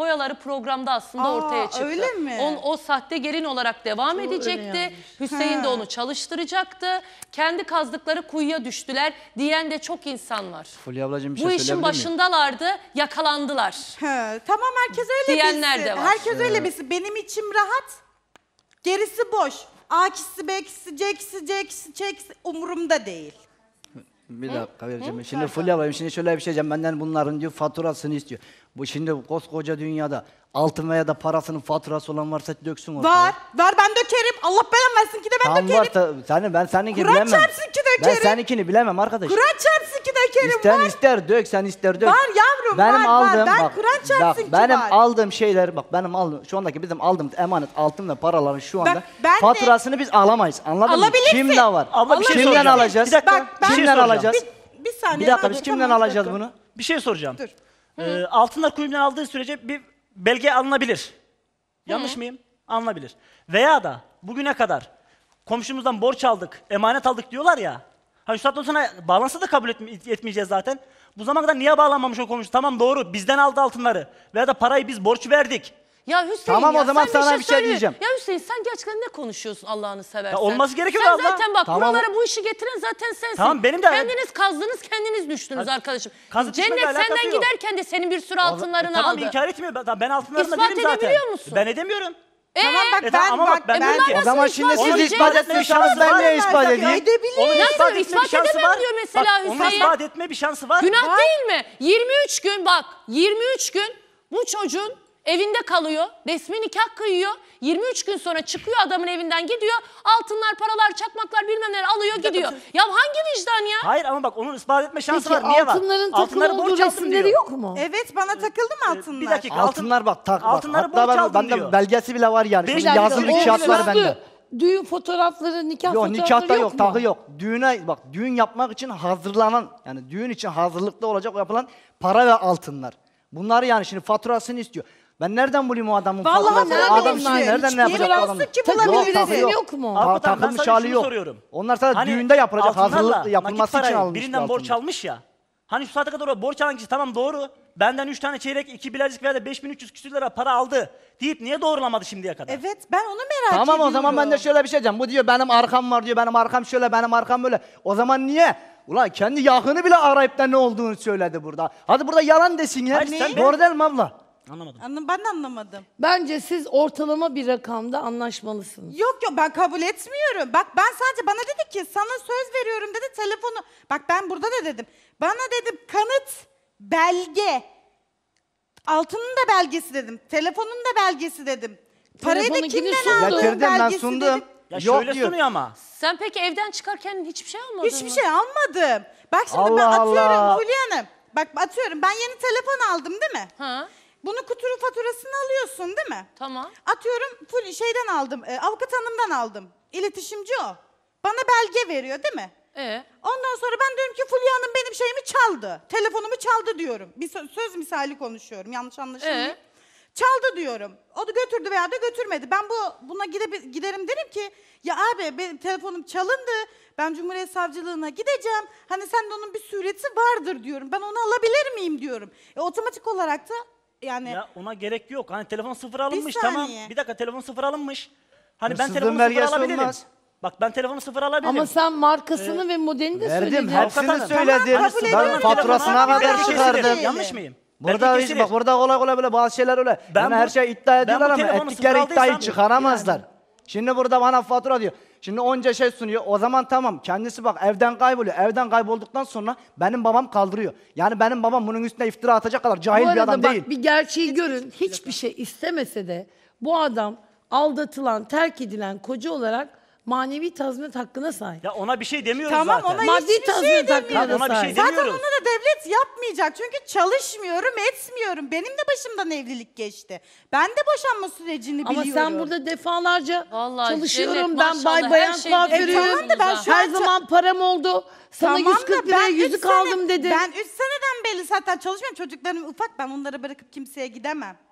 foyaları programda aslında Aa, ortaya çıktı. Öyle mi? On, o sahte gelin olarak devam Çok edecekti. Hüseyin He. de onu çalıştıracaktı. Kendi kazdıkları kuyuya düştüler diyen de çok insan var. Fulya ablacığım bir Bu şey işin başındalardı, mi? yakalandılar. He, tamam herkes öyle Diyenler bilsin. de var. Herkes evet. öyle bilsin. Benim içim rahat, gerisi boş. A kişisi, B kişisi, C umurumda değil. Bir dakika vereceğim. Şimdi Fulya alayım. Şimdi şöyle bir şey diyeceğim. Benden bunların diyor faturasını istiyor. Bu şimdi koskoca dünyada altın veya da parasının faturası olan varsa döksün ortaya. Var. Var ben dökerim. Allah belan versin ki de ben Tam dökerim. var da seni ben seninkini Kur'an bilemem. çarpsın ki dökerim. Ben seninkini bilemem arkadaş. Kur'an çarpsın ki dökerim İster var. ister dök sen ister dök. Var yavrum benim var aldığım, var. Ben bak, Kur'an çarpsın bak, ki benim var. aldığım şeyler bak benim aldığım şu andaki bizim aldığımız emanet altın ve paraların şu anda Bak, ben de- faturasını biz alamayız. Anladın mı? Kimden var? Abla bir şey Kimden alacağız? Bir dakika. Bir şey soracağım. Bir, bir saniye. Bir dakika biz kimden alacağız bunu? Bir şey soracağım. Dur. E, altınlar kuyumdan aldığı sürece bir belge alınabilir. Yanlış mıyım? Alınabilir. Veya da bugüne kadar komşumuzdan borç aldık, emanet aldık diyorlar ya. Ha Üstad Dosan'a bağlansa da kabul etmeyeceğiz zaten. Bu zamana kadar niye bağlanmamış o komşu? Tamam doğru bizden aldı altınları. Veya da parayı biz borç verdik. Ya Hüseyin Tamam ya, o zaman sen sana şey bir şey söylüyor- diyeceğim. Ya Hüseyin sen gerçekten ne konuşuyorsun Allah'ını seversen? Ya olması gerekiyordu sen abla. zaten bak Tamam. buralara bu işi getiren zaten sensin. Tamam, benim de- Kendiniz kazdınız kendiniz düştünüz Ha, arkadaşım. kazık Cennet düşmekle senden yok. giderken de senin bir sürü altınlarını e, aldı. tamam, inkar etmiyor. Ben, ben altınlarımda İspat değilim zaten. edebiliyor musun? E, ben edemiyorum. Ee, Tamam bak E, ben ama bak ben- E, bunlar O zaman şimdi siz ispat etme şansı ben niye ispat edeyim? Onun ispat etme bir şansı var. diyor mesela Bak, onun ispat etme bir şansı var. Günah değil mi? 23 gün bak 23 gün bu çocuğun Evinde kalıyor, resmi nikah kıyıyor. 23 gün sonra çıkıyor adamın evinden gidiyor. Altınlar, paralar, çakmaklar bilmem neler alıyor gidiyor. Ya hangi vicdan ya? Hayır ama bak onun ispat etme şansı Peki var. Niye var? altınların Altınları takılı olduğu borç aldım resimleri diyor. yok mu? Evet bana takıldı mı ee, altınlar? Bir dakika. altın- Altınlar bak tak bak. Altınları Hatta borç ben, aldım bende belgesi bile var yani. Şimdi yazılı o kağıt var sözlü bende. Düğün fotoğrafları, nikah Yok fotoğrafları nikahta yok, mu? takı yok. Düğüne bak düğün yapmak için hazırlanan yani düğün için hazırlıklı olacak yapılan para ve altınlar. Bunları yani şimdi faturasını istiyor. Ben nereden bulayım o adamın Vallahi farkını? nereden adam bilmiyorum. şimdi nereden ne yapacak bu ki kim bulabilir şey Yok, yok mu? Ta- Avrupa'dan takılmış hali yok. soruyorum. Onlar sadece Hani düğünde yapılacak altınlarla hazırlık nakit yapılması için almış. Birinden borç almış ya. Hani şu saate kadar o borç alan kişi tamam doğru. Benden 3 tane çeyrek, 2 bilezik veya da 5300 küsür lira para aldı deyip niye doğrulamadı şimdiye kadar? Evet ben onu merak ediyorum. Tamam o zaman ben de şöyle bir şey diyeceğim. Bu diyor benim arkam var diyor. Benim arkam şöyle, benim arkam böyle. O zaman niye? Ulan kendi yakını bile arayıp da ne olduğunu söyledi burada. Hadi burada yalan desin ya. Hayır, sen- Bordel mi abla? Anlamadım. Anlam ben de anlamadım. Bence siz ortalama bir rakamda anlaşmalısınız. Yok yok ben kabul etmiyorum. Bak ben sadece bana dedi ki sana söz veriyorum dedi telefonu. Bak ben burada da dedim. Bana dedim kanıt, belge. Altının da belgesi dedim. Telefonun da belgesi dedim. Parayı da kimden yine aldın Getirdim ben belgesi sundum. dedim. Ya Yok şöyle sunuyor ama. Sen peki evden çıkarken hiçbir şey almadın Hiçbir mı? şey almadım. Bak şimdi ben atıyorum Allah. Hülya Hanım. Bak atıyorum ben yeni telefon aldım değil mi? Hı. Bunu kutunun faturasını alıyorsun değil mi? Tamam. Atıyorum full şeyden aldım, e, avukat hanımdan aldım. İletişimci o. Bana belge veriyor değil mi? Ee? Ondan sonra ben diyorum ki Fulya Hanım benim şeyimi çaldı. Telefonumu çaldı diyorum. Bir sö- söz misali konuşuyorum yanlış anlaşılmayayım. Ee? Çaldı diyorum. O da götürdü veya da götürmedi. Ben bu buna gide, giderim derim ki ya abi benim telefonum çalındı. Ben Cumhuriyet Savcılığına gideceğim. Hani sen de onun bir sureti vardır diyorum. Ben onu alabilir miyim diyorum. E, otomatik olarak da yani Ya ona gerek yok. Hani telefon sıfır alınmış tamam. Bir dakika telefon sıfır alınmış. Hani ben telefonu sıfır alabilirim. olmaz. Bak ben telefonu sıfır alabilirim. Ama sen markasını ee, ve modelini de Verdim, söyledin. hepsini Hakikaten. söyledim. Tamam, Ben faturasına kadar çıkardım. Yanlış mıyım? Burada Belge bak burada kolay kolay böyle bazı şeyler öyle. Ben Ben bu- her şey iddia ben ediyorlar ama telefonu ettikleri iddiayı aldıysam- çıkaramazlar. Şimdi burada bana fatura diyor. Şimdi onca şey sunuyor. O zaman tamam kendisi bak evden kayboluyor. Evden kaybolduktan sonra benim babam kaldırıyor. Yani benim babam bunun üstüne iftira atacak kadar cahil bir adam bak, değil. bir gerçeği görün. Hiçbir şey, şey istemese de bu adam aldatılan, terk edilen koca olarak manevi tazminat hakkına sahip. Ya ona bir şey demiyoruz Tamam zaten. ona hiçbir şey demiyoruz. hakkı demiyorum. ona bir şey Zaten demiyoruz. ona da devlet yapmayacak. Çünkü çalışmıyorum, etmiyorum. Benim de başımdan evlilik geçti. Ben de boşanma sürecini Ama biliyorum. sen burada defalarca Vallahi Zeynep, çalışıyorum ben bay bayan şeyi kuaförüyüm. biliyorsunuz e, Tamam her an ça- zaman param oldu. Sana Tamam da 140 liraya ben üç yüzük aldım dedi. Ben 3 seneden beri zaten çalışmıyorum. Çocuklarım ufak ben onları bırakıp kimseye gidemem.